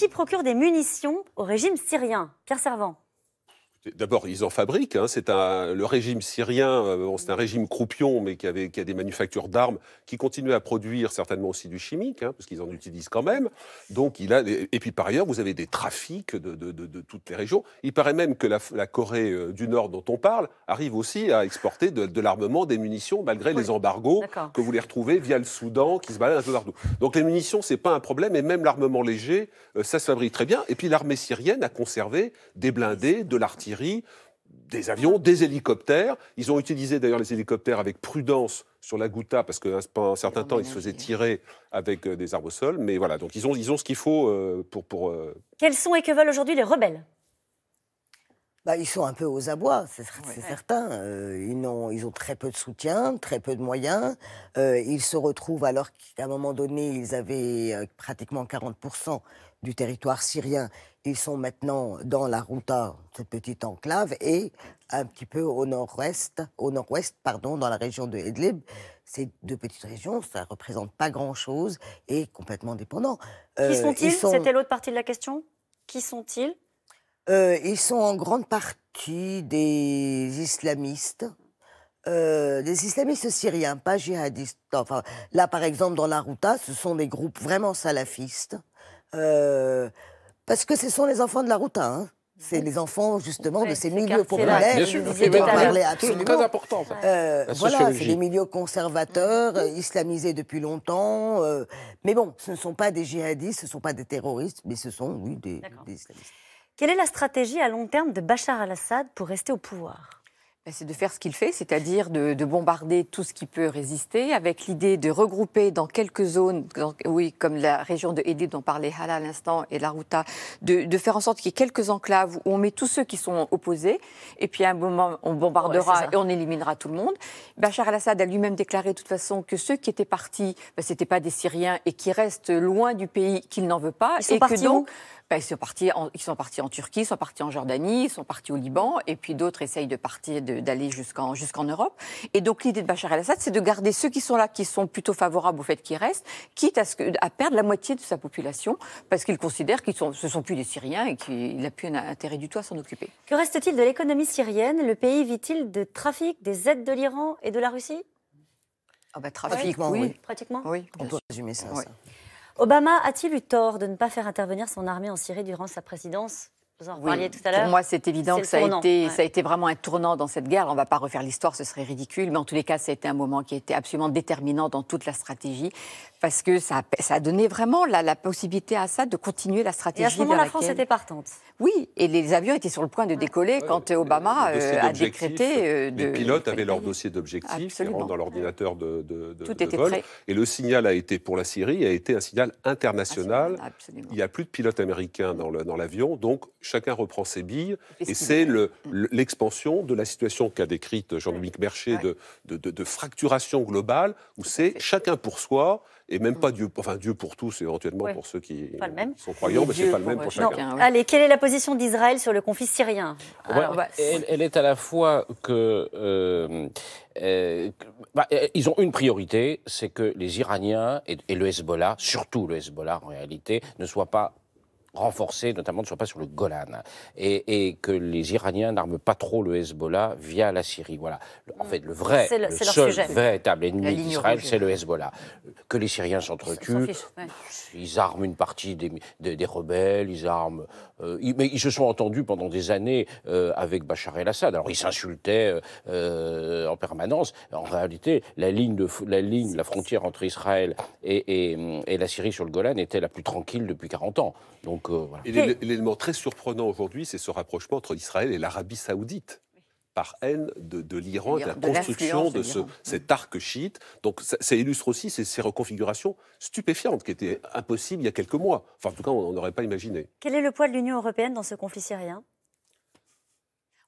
qui procure des munitions au régime syrien Pierre Servant. D'abord, ils en fabriquent. Hein. C'est un, le régime syrien, euh, c'est un régime croupion, mais qui, avait, qui a des manufactures d'armes, qui continue à produire certainement aussi du chimique, hein, parce qu'ils en utilisent quand même. Donc, il a, et puis par ailleurs, vous avez des trafics de, de, toutes les régions. Il paraît même que la, Corée euh, du Nord, dont on parle, arrive aussi à exporter de, l'armement, des munitions, malgré les embargos que vous les retrouvez via le Soudan, qui se balade un peu partout. Donc, les munitions, c'est pas un problème, et même l'armement léger, euh, ça se fabrique très bien. Et puis, l'armée syrienne a conservé des blindés, de l'artillerie des avions, des hélicoptères. Ils ont utilisé d'ailleurs les hélicoptères avec prudence sur la Gouta, parce que euh, pendant un certain temps, ils se faisaient tirer avec euh, des arbres au sol. Mais voilà, donc ils ont, ils ont ce qu'il faut euh, pour, pour. Quels sont et que veulent aujourd'hui les rebelles bah, ils sont un peu aux abois, c'est certain. ils, ont, ils ont très peu de soutien, très peu de moyens. ils se retrouvent, alors qu'à un moment donné, ils avaient pratiquement 40% du territoire syrien. Ils sont maintenant dans la Routa, cette petite enclave, et un petit peu au nord-ouest, au nord-ouest, pardon, dans la région de Idlib. Ces deux petites régions, ça ne représente pas grand-chose et complètement dépendant. Euh, Qui sont-ils C'était l'autre partie de la question. Qui sont-ils euh, Ils sont en grande partie des islamistes. Euh, des islamistes syriens, pas djihadistes. là, par exemple, dans la Routa, ce sont des groupes vraiment salafistes. Euh, parce que ce sont les enfants de la route, hein. C'est les enfants, justement, de ces milieux populaires. Bien sûr, c'est très important. Ça. Euh, voilà, c'est des milieux conservateurs, mm-hmm. euh, islamisés depuis longtemps. mais bon, ce ne sont pas des djihadistes, ce ne sont pas des terroristes, mais ce sont, oui, des, des islamistes. Quelle est la stratégie à long terme de Bachar al-Assad pour rester au pouvoir ben, c'est de faire ce qu'il fait, c'est-à-dire de, bombarder tout ce qui peut résister, avec l'idée de regrouper dans quelques zones, oui, comme la région de Idlib dont parlait Hala à l'instant et la Routa, de, de, faire en sorte qu'il y ait quelques enclaves où on met tous ceux qui sont opposés, et puis à un moment on bombardera et on éliminera tout le monde. Bachar al-Assad a lui-même déclaré de toute façon que ceux qui étaient partis, ben, ce n'étaient pas des Syriens et qui restent loin du pays qu'il n'en veut pas. et que donc, bah, ils, sont partis en, ils sont partis en Turquie, ils sont partis en Jordanie, ils sont partis au Liban, et puis d'autres essayent de partir, d'aller jusqu'en Europe. Et donc l'idée de Bachar el-Assad, c'est de garder ceux qui sont là, qui sont plutôt favorables au fait qu'ils restent, quitte à, ce à perdre la moitié de sa population, parce qu'ils considèrent qu'ils ce ne sont plus des Syriens et qu'il n'a plus un intérêt du tout à s'en occuper. Que reste-t-il de l'économie syrienne Le pays vit-il de trafic, des aides de l'Iran et de la Russie ah bah, trafic, oui. Pratiquement. Oui, on peut résumer ça. ça. Obama a-t-il eu tort de ne pas faire intervenir son armée en Syrie durant sa présidence pour moi, c'est évident que ça a, été, ça a été vraiment un tournant dans cette guerre. On ne va pas refaire l'histoire, ce serait ridicule. Mais en tous les cas, ça a été un moment qui a été absolument déterminant dans toute la stratégie. Parce que ça, ça a donné vraiment la, possibilité à Assad de continuer la stratégie. Et à ce moment, la France était partante. Oui, et les avions étaient sur le point de décoller quand Obama euh, a décrété. Euh, de, les pilotes avaient leur dossier d'objectif dans l'ordinateur de, de, Tout était vol. Prêt. Et le signal a été pour la Syrie a été un signal international. Il n'y a plus de pilotes américains dans l'avion, dans donc chacun reprend ses billes, et c'est mm. l'expansion de la situation qu'a décrite Jean-Dominique Mercher de, de, fracturation globale, où c'est chacun pour soi, et même mm. pas Dieu, enfin Dieu pour tous, éventuellement pour ceux qui, sont croyants, mais c'est pas le même pour chacun. Allez, quelle est la position d'Israël sur le conflit syrien bah, elle, est à la fois que... Euh, euh, bah, euh, ils ont une priorité, c'est que les Iraniens et, et le Hezbollah, surtout le Hezbollah en réalité, ne soient pas renforcée, notamment ne soit pas sur le Golan, et, que les Iraniens n'arment pas trop le Hezbollah via la Syrie. Voilà. En mm. fait, le vrai, le, seul véritable ennemi d'Israël, c'est le Hezbollah. Que les Syriens s'entretuent, ils arment une partie des, des, rebelles, ils arment. Euh, mais ils se sont entendus pendant des années euh, avec Bachar el-Assad. Alors ils s'insultaient euh, en permanence. En réalité, la ligne, de, la, ligne la frontière entre Israël et, et, et la Syrie sur le Golan était la plus tranquille depuis 40 ans. Donc et euh, l'élément très surprenant aujourd'hui, c'est ce rapprochement entre Israël et l'Arabie saoudite par haine de, l'Iran et de la construction de cet arc chiite. Donc ça, illustre aussi ces, ces, reconfigurations stupéfiantes qui étaient impossibles il y a quelques mois. Enfin, en tout cas, on n'aurait pas imaginé. Quel est le poids de l'Union européenne dans ce conflit syrien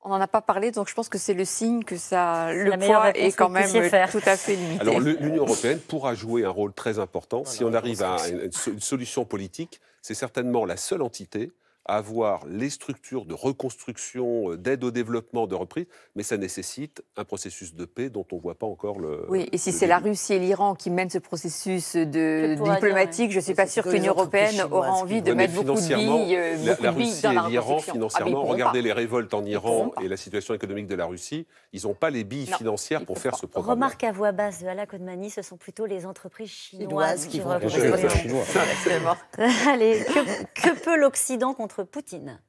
on n'en a pas parlé, donc je pense que c'est le signe que ça, le poids est quand même tout à fait limité. Alors l'Union européenne pourra jouer un rôle très important. si on arrive à une solution politique, c'est certainement la seule entité avoir les structures de reconstruction, euh, d'aide au développement, de reprise, mais ça nécessite un processus de paix dont on ne voit pas encore le. Oui, et si c'est la Russie et l'Iran qui mènent ce processus de diplomatique, je ne suis pas sûr qu'une européenne aura envie de mettre beaucoup de billes, euh, dans et l'Iran, ah, financièrement, regardez les révoltes en Iran et la situation économique de la Russie, ils n'ont pas les billes financières pour faire ce programme. Remarque à voix basse de Alain ce sont plutôt les entreprises chinoises, qui, vont. Allez, que peut l'Occident contre Poutine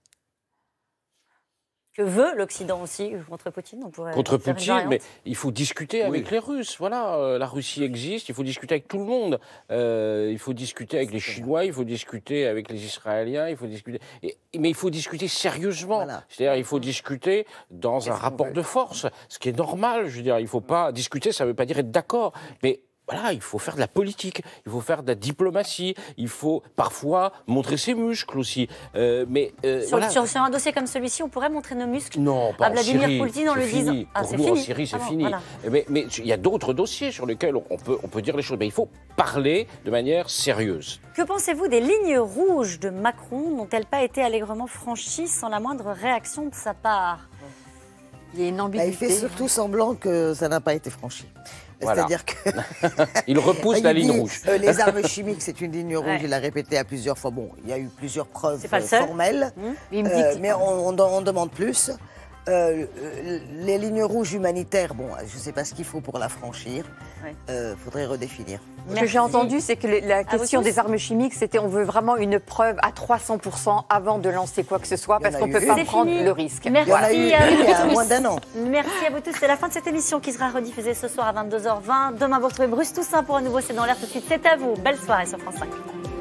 que veut l'Occident aussi euh, contre Poutine on Contre Poutine, mais il faut discuter avec les Russes. Voilà, euh, la Russie existe, il faut discuter avec tout le monde. Euh, il faut discuter avec les Chinois, il faut discuter avec les Israéliens, il faut discuter. mais il faut discuter sérieusement. C'est-à-dire, il faut discuter dans un rapport de force, ce qui est normal. Je veux dire, il ne faut pas discuter, ça ne veut pas dire être d'accord. Mais voilà, il faut faire de la politique, il faut faire de la diplomatie, il faut parfois montrer ses muscles aussi. Euh, mais euh, sur, un dossier comme celui-ci, on pourrait montrer nos muscles non, pas à Vladimir Syrie, Poutine en le disant. Ah, nous, fini. en Syrie, c'est fini. Eh ben, mais, il y a d'autres dossiers sur lesquels on peut, on peut dire les choses, mais il faut parler de manière sérieuse. Que pensez-vous des lignes rouges de Macron N'ont-elles pas été allègrement franchies sans la moindre réaction de sa part Il y a une bah, ambiguïté. il fait surtout semblant que ça n'a pas été franchi. C'est-à-dire que. il repousse la ligne rouge. Euh, les armes chimiques, c'est une ligne rouge. Il l'a répété à plusieurs fois. Bon, il y a eu plusieurs preuves euh, formelles. Mmh. Euh, mais on demande plus. Euh, euh, les lignes rouges humanitaires, bon, je ne sais pas ce qu'il faut pour la franchir. Il euh, faudrait redéfinir. Ce que j'ai entendu, c'est que la question des armes chimiques, c'était on veut vraiment une preuve à 300% avant de lancer quoi que ce soit, parce qu'on ne peut pas prendre le risque. Merci à vous tous. moins an. Merci à vous tous. C'est la fin de cette émission qui sera rediffusée ce soir à 22h20. Demain, vous retrouvez Bruce Toussaint pour un nouveau C'est dans l'air tout de suite. C'est à vous. Belle soirée sur France 5.